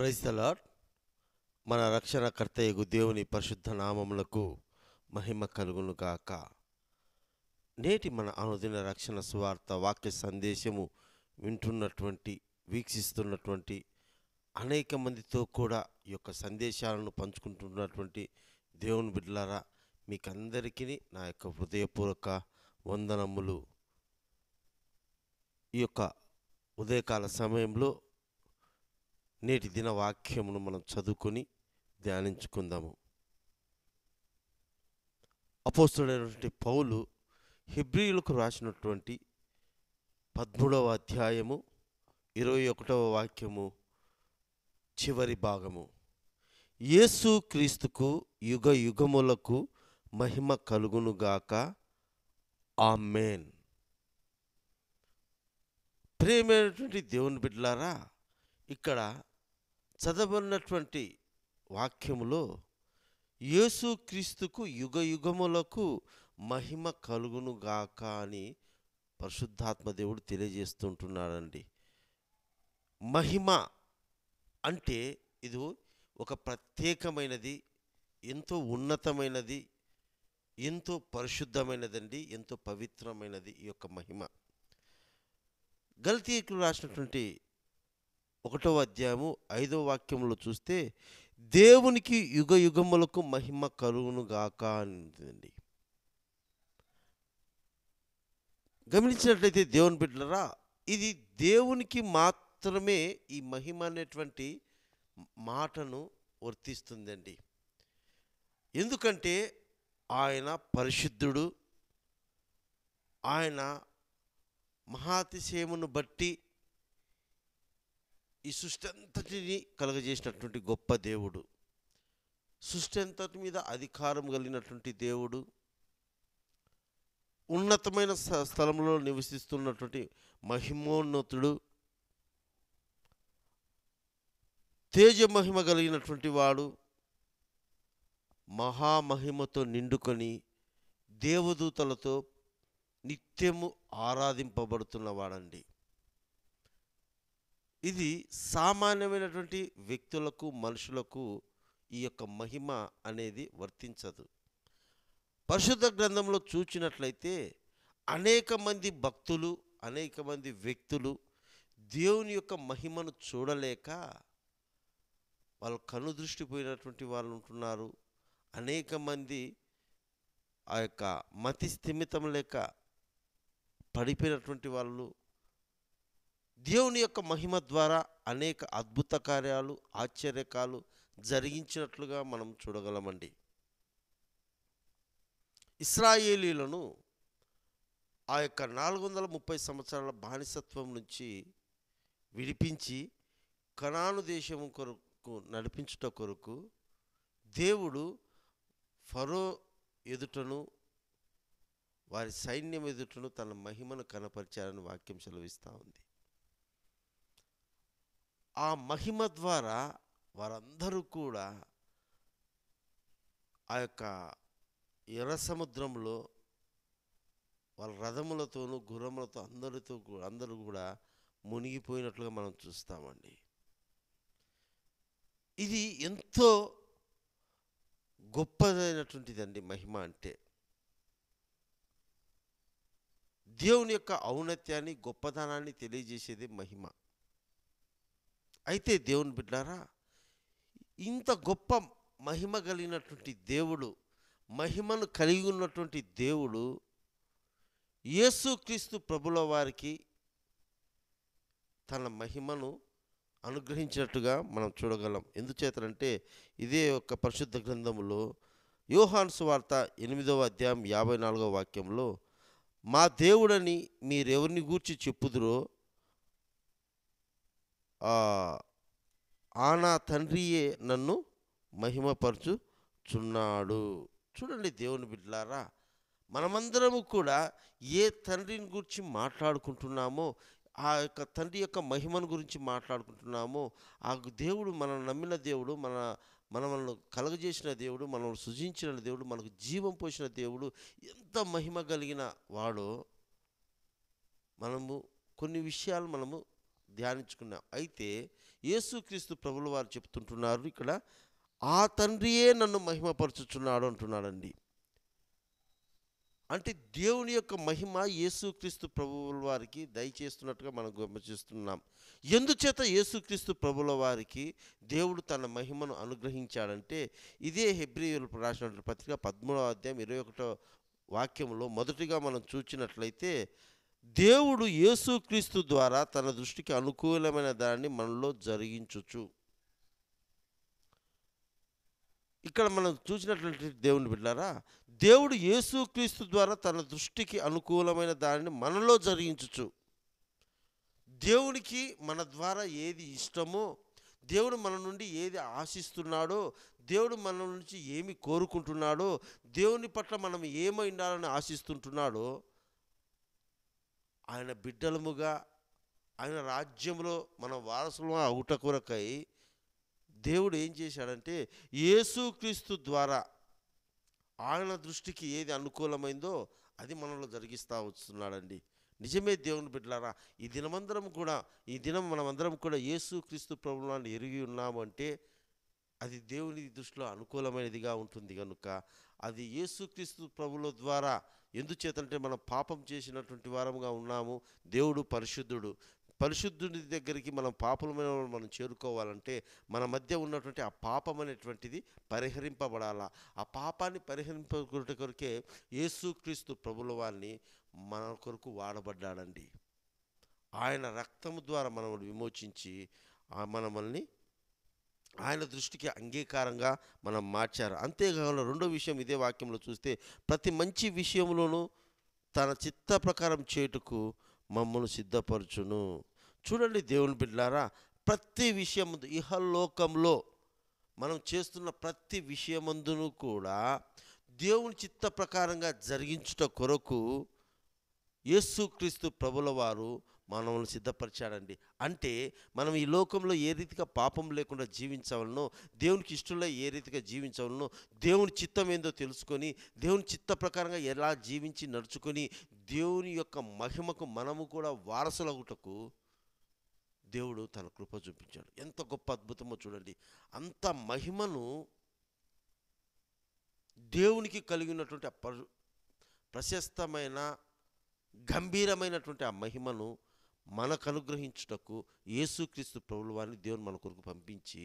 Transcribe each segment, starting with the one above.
క్రైస్తలార్ మన ఎగు దేవుని పరిశుద్ధ నామములకు మహిమ కలుగును గాక నేటి మన అనుదిన రక్షణ స్వార్థ వాక్య సందేశము వింటున్నటువంటి వీక్షిస్తున్నటువంటి అనేక మందితో కూడా ఈ యొక్క సందేశాలను పంచుకుంటున్నటువంటి దేవుని బిడ్డలారా మీకందరికీ నా యొక్క హృదయపూర్వక వందనములు ఈ యొక్క ఉదయకాల సమయంలో నేటి దిన వాక్యమును మనం చదువుకొని ధ్యానించుకుందాము అపోస్తుడైనటువంటి పౌలు హిబ్రియులకు రాసినటువంటి పద్మూడవ అధ్యాయము ఇరవై ఒకటవ వాక్యము చివరి భాగము యేసు క్రీస్తుకు యుగ యుగములకు మహిమ కలుగునుగాక ఆ మేన్ ప్రేమైనటువంటి దేవుని బిడ్డలారా ఇక్కడ చదవబడినటువంటి వాక్యములో యేసుక్రీస్తుకు యుగ యుగములకు మహిమ కలుగునుగాక అని పరిశుద్ధాత్మ దేవుడు తెలియజేస్తుంటున్నాడండి మహిమ అంటే ఇది ఒక ప్రత్యేకమైనది ఎంతో ఉన్నతమైనది ఎంతో పరిశుద్ధమైనదండి ఎంతో పవిత్రమైనది ఈ యొక్క మహిమ గల్తీకులు రాసినటువంటి ఒకటో అధ్యాయము ఐదో వాక్యంలో చూస్తే దేవునికి యుగ యుగములకు మహిమ కరువును గాక అనిందండి గమనించినట్లయితే దేవుని బిడ్డలరా ఇది దేవునికి మాత్రమే ఈ మహిమ అనేటువంటి మాటను వర్తిస్తుందండి ఎందుకంటే ఆయన పరిశుద్ధుడు ఆయన మహాతిశయమును బట్టి ఈ సృష్టి అంతటిని కలగజేసినటువంటి గొప్ప దేవుడు సృష్టి అంతటి మీద అధికారం కలిగినటువంటి దేవుడు ఉన్నతమైన స్థలంలో నివసిస్తున్నటువంటి మహిమోన్నతుడు తేజ మహిమ కలిగినటువంటి వాడు మహామహిమతో నిండుకొని దేవదూతలతో నిత్యము ఆరాధింపబడుతున్నవాడండి ఇది సామాన్యమైనటువంటి వ్యక్తులకు మనుషులకు ఈ యొక్క మహిమ అనేది వర్తించదు పరిశుద్ధ గ్రంథంలో చూచినట్లయితే అనేక మంది భక్తులు అనేక మంది వ్యక్తులు దేవుని యొక్క మహిమను చూడలేక వాళ్ళు కను దృష్టిపోయినటువంటి వాళ్ళు ఉంటున్నారు అనేక మంది ఆ యొక్క మతి స్థిమితం లేక పడిపోయినటువంటి వాళ్ళు దేవుని యొక్క మహిమ ద్వారా అనేక అద్భుత కార్యాలు ఆశ్చర్యకాలు జరిగించినట్లుగా మనం చూడగలమండి ఇస్రాయేలీలను ఆ యొక్క నాలుగు వందల ముప్పై సంవత్సరాల బానిసత్వం నుంచి విడిపించి కణాను దేశం కొరకు నడిపించుట కొరకు దేవుడు ఫరో ఎదుటను వారి సైన్యం ఎదుటను తన మహిమను కనపరిచారని వాక్యం సెలవిస్తూ ఉంది ఆ మహిమ ద్వారా వారందరూ కూడా ఆ యొక్క ఎర్ర సముద్రంలో వాళ్ళ రథములతోనూ గుర్రములతో అందరితో అందరూ కూడా మునిగిపోయినట్లుగా మనం చూస్తామండి ఇది ఎంతో గొప్పదైనటువంటిదండి మహిమ అంటే దేవుని యొక్క ఔన్నత్యాన్ని గొప్పతనాన్ని తెలియజేసేది మహిమ అయితే దేవుని బిడ్డారా ఇంత గొప్ప మహిమ కలిగినటువంటి దేవుడు మహిమను కలిగి ఉన్నటువంటి దేవుడు యేసుక్రీస్తు ప్రభుల వారికి తన మహిమను అనుగ్రహించినట్టుగా మనం చూడగలం ఎందుచేతంటే ఇదే యొక్క పరిశుద్ధ గ్రంథంలో యోహాన్సు వార్త ఎనిమిదవ అధ్యాయం యాభై నాలుగవ వాక్యంలో మా దేవుడని మీరెవరిని గూర్చి చెప్పుదురో ఆ నా తండ్రియే నన్ను చున్నాడు చూడండి దేవుని బిడ్లారా మనమందరము కూడా ఏ తండ్రిని గురించి మాట్లాడుకుంటున్నామో ఆ యొక్క తండ్రి యొక్క మహిమను గురించి మాట్లాడుకుంటున్నామో ఆ దేవుడు మనం నమ్మిన దేవుడు మన మనల్ని కలగజేసిన దేవుడు మనల్ని సృజించిన దేవుడు మనకు జీవం పోసిన దేవుడు ఎంత మహిమ కలిగిన వాడో మనము కొన్ని విషయాలు మనము ధ్యానించుకున్నాం అయితే యేసుక్రీస్తు ప్రభుల వారు చెప్తుంటున్నారు ఇక్కడ ఆ తండ్రియే నన్ను మహిమపరచుచున్నాడు అంటున్నాడండి అంటే దేవుని యొక్క మహిమ యేసుక్రీస్తు ప్రభువుల వారికి దయచేస్తున్నట్టుగా మనం గమనిస్తున్నాం ఎందుచేత యేసుక్రీస్తు ప్రభుల వారికి దేవుడు తన మహిమను అనుగ్రహించాడంటే ఇదే హెబ్రియులు రాసిన పత్రిక పద్మూడవ అధ్యాయం ఇరవై ఒకటో వాక్యంలో మొదటిగా మనం చూచినట్లయితే దేవుడు యేసుక్రీస్తు ద్వారా తన దృష్టికి అనుకూలమైన దాన్ని మనలో జరిగించచ్చు ఇక్కడ మనం చూసినటువంటి దేవుని బిడ్డారా దేవుడు యేసుక్రీస్తు ద్వారా తన దృష్టికి అనుకూలమైన దానిని మనలో జరిగించచ్చు దేవునికి మన ద్వారా ఏది ఇష్టమో దేవుడు మన నుండి ఏది ఆశిస్తున్నాడో దేవుడు మన నుంచి ఏమి కోరుకుంటున్నాడో దేవుని పట్ల మనం ఏమైండాలని ఆశిస్తుంటున్నాడో ఆయన బిడ్డలముగా ఆయన రాజ్యంలో మన వారసులు అవుట కొరకై దేవుడు ఏం చేశాడంటే యేసుక్రీస్తు ద్వారా ఆయన దృష్టికి ఏది అనుకూలమైందో అది మనలో జరిగిస్తూ వస్తున్నాడండి నిజమే దేవుని బిడ్డలారా ఈ దినమందరం కూడా ఈ దినం మనమందరం కూడా యేసు క్రీస్తు ప్రభులను ఎరిగి ఉన్నామంటే అది దేవుని దృష్టిలో అనుకూలమైనదిగా ఉంటుంది కనుక అది యేసుక్రీస్తు ప్రభుల ద్వారా ఎందుచేతంటే మనం పాపం చేసినటువంటి వారముగా ఉన్నాము దేవుడు పరిశుద్ధుడు పరిశుద్ధుని దగ్గరికి మనం పాపలమైన మనం చేరుకోవాలంటే మన మధ్య ఉన్నటువంటి ఆ పాపం అనేటువంటిది పరిహరింపబడాలా ఆ పాపాన్ని పరిహరింపకుట కొరకే యేసుక్రీస్తు ప్రభుల వారిని మన కొరకు వాడబడ్డాడండి ఆయన రక్తము ద్వారా మనల్ని విమోచించి మనమల్ని ఆయన దృష్టికి అంగీకారంగా మనం మార్చారు అంతేకాకుండా రెండో విషయం ఇదే వాక్యంలో చూస్తే ప్రతి మంచి విషయంలోనూ తన చిత్త ప్రకారం చేటుకు మమ్మల్ని సిద్ధపరచును చూడండి దేవుని బిడ్డారా ప్రతి విషయం ఇహలోకంలో మనం చేస్తున్న ప్రతి విషయమందును కూడా దేవుని చిత్త ప్రకారంగా జరిగించుట కొరకు యేసుక్రీస్తు ప్రభుల వారు మనల్ని సిద్ధపరిచాడండి అంటే మనం ఈ లోకంలో ఏ రీతిగా పాపం లేకుండా జీవించవలనో దేవునికి ఇష్టంలో ఏ రీతిగా జీవించవలనో దేవుని చిత్తం ఏందో తెలుసుకొని దేవుని చిత్త ప్రకారంగా ఎలా జీవించి నడుచుకొని దేవుని యొక్క మహిమకు మనము కూడా వారసులగుటకు దేవుడు తన కృప చూపించాడు ఎంత గొప్ప అద్భుతమో చూడండి అంత మహిమను దేవునికి కలిగినటువంటి ప్రశస్తమైన గంభీరమైనటువంటి ఆ మహిమను మనకు అనుగ్రహించుటకు యేసుక్రీస్తు ప్రభుల వారిని దేవుని మన కొరకు పంపించి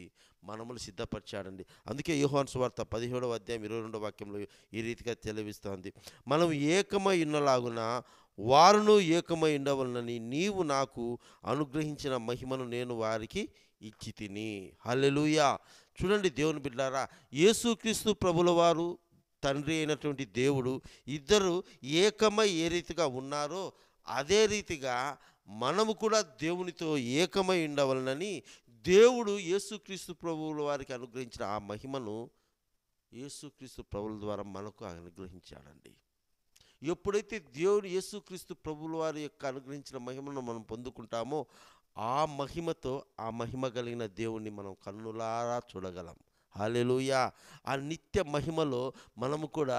మనములు సిద్ధపరిచాడండి అందుకే యోహాన్ సువార్త పదిహేడవ అధ్యాయం ఇరవై రెండవ వాక్యంలో ఈ రీతిగా తెలివిస్తోంది మనం ఏకమై ఉన్నలాగున వారును ఏకమై ఉండవలనని నీవు నాకు అనుగ్రహించిన మహిమను నేను వారికి ఇచ్చి తిని చూడండి దేవుని బిడ్డారా యేసుక్రీస్తు ప్రభుల వారు తండ్రి అయినటువంటి దేవుడు ఇద్దరు ఏకమై ఏ రీతిగా ఉన్నారో అదే రీతిగా మనము కూడా దేవునితో ఏకమై ఉండవలనని దేవుడు యేసుక్రీస్తు ప్రభువుల వారికి అనుగ్రహించిన ఆ మహిమను యేసుక్రీస్తు ప్రభుల ద్వారా మనకు అనుగ్రహించాడండి ఎప్పుడైతే దేవుడు యేసుక్రీస్తు ప్రభుల వారి యొక్క అనుగ్రహించిన మహిమను మనం పొందుకుంటామో ఆ మహిమతో ఆ మహిమ కలిగిన దేవుణ్ణి మనం కన్నులారా చూడగలం హాలెలుయా ఆ నిత్య మహిమలో మనము కూడా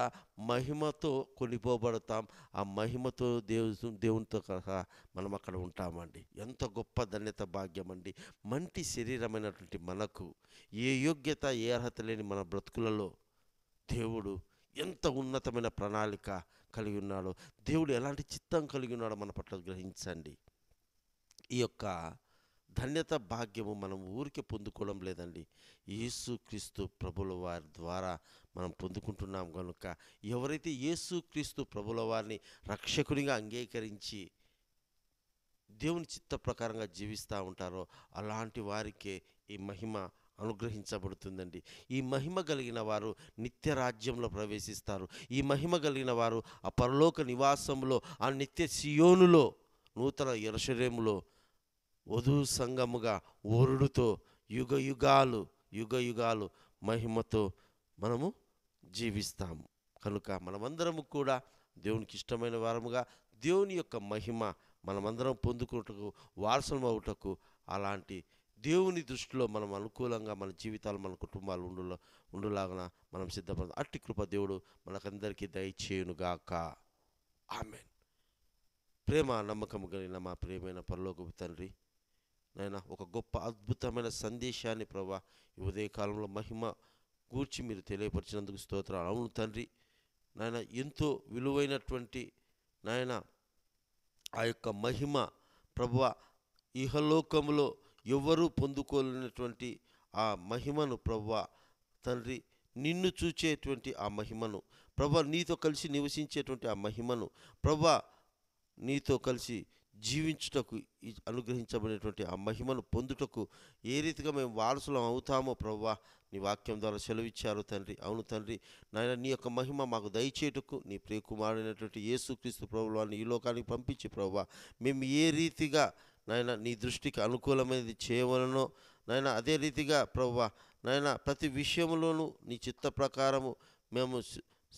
మహిమతో కొనిపోబడతాం ఆ మహిమతో దేవు దేవునితో సహా మనం అక్కడ ఉంటామండి ఎంత గొప్ప ధన్యత భాగ్యం అండి మంటి శరీరమైనటువంటి మనకు ఏ యోగ్యత ఏ అర్హత లేని మన బ్రతుకులలో దేవుడు ఎంత ఉన్నతమైన ప్రణాళిక కలిగి ఉన్నాడో దేవుడు ఎలాంటి చిత్తం కలిగి ఉన్నాడో మన పట్ల గ్రహించండి ఈ యొక్క ధన్యత భాగ్యము మనం ఊరికే పొందుకోవడం లేదండి యేసుక్రీస్తు ప్రభుల వారి ద్వారా మనం పొందుకుంటున్నాం కనుక ఎవరైతే యేసుక్రీస్తు ప్రభుల వారిని రక్షకునిగా అంగీకరించి దేవుని చిత్త ప్రకారంగా జీవిస్తూ ఉంటారో అలాంటి వారికే ఈ మహిమ అనుగ్రహించబడుతుందండి ఈ మహిమ కలిగిన వారు నిత్య రాజ్యంలో ప్రవేశిస్తారు ఈ మహిమ కలిగిన వారు ఆ పరలోక నివాసంలో ఆ నిత్య సియోనులో నూతన ఎరుషరేములో వధు సంఘముగా వరుడుతో యుగ యుగాలు యుగ యుగాలు మహిమతో మనము జీవిస్తాము కనుక మనమందరము కూడా దేవునికి ఇష్టమైన వారముగా దేవుని యొక్క మహిమ మనమందరం పొందుకున్నటకు వారసం అవుటకు అలాంటి దేవుని దృష్టిలో మనం అనుకూలంగా మన జీవితాలు మన కుటుంబాలు ఉండులో ఉండులాగన మనం సిద్ధపడ అట్టి కృప దేవుడు మనకందరికీ దయచేయునుగాక ఆమెన్ ప్రేమ నమ్మకం కలిగిన మా ప్రియమైన పరలోకపు తండ్రి నాయన ఒక గొప్ప అద్భుతమైన సందేశాన్ని ప్రభా ఈ ఉదయకాలంలో మహిమ గూర్చి మీరు తెలియపరిచినందుకు స్తోత్రాలు అవును తండ్రి నాయన ఎంతో విలువైనటువంటి నాయన ఆ యొక్క మహిమ ప్రభు ఇహలోకంలో ఎవ్వరూ పొందుకోలేనటువంటి ఆ మహిమను ప్రభు తండ్రి నిన్ను చూచేటువంటి ఆ మహిమను ప్రభ నీతో కలిసి నివసించేటువంటి ఆ మహిమను ప్రభ నీతో కలిసి జీవించుటకు అనుగ్రహించబడినటువంటి ఆ మహిమను పొందుటకు ఏ రీతిగా మేము వారసులం అవుతామో ప్రవ్వా నీ వాక్యం ద్వారా సెలవిచ్చారు తండ్రి అవును తండ్రి నాయన నీ యొక్క మహిమ మాకు దయచేటుకు నీ ప్రియకుమారుడైనటువంటి యేసుక్రీస్తు ప్రభువాన్ని ఈ లోకానికి పంపించి ప్రవ్వా మేము ఏ రీతిగా నాయన నీ దృష్టికి అనుకూలమైనది చేయవలనో నాయన అదే రీతిగా ప్రవ్వా నాయన ప్రతి విషయంలోనూ నీ చిత్త ప్రకారము మేము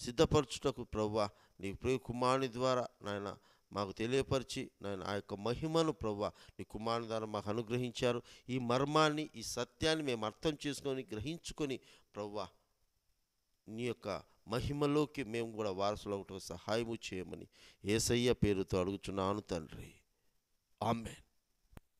సిద్ధపరచుటకు ప్రవ్వా నీ ప్రియకుమారుని ద్వారా నాయన మాకు తెలియపరిచి నేను ఆ యొక్క మహిమను ప్రభు నీ కుమారుని ద్వారా మాకు అనుగ్రహించారు ఈ మర్మాన్ని ఈ సత్యాన్ని మేము అర్థం చేసుకొని గ్రహించుకొని ప్రవ్వ నీ యొక్క మహిమలోకి మేము కూడా వారసులు ఒకటి సహాయము చేయమని ఏసయ్య పేరుతో అడుగుచున్నాను తండ్రి ఆమెన్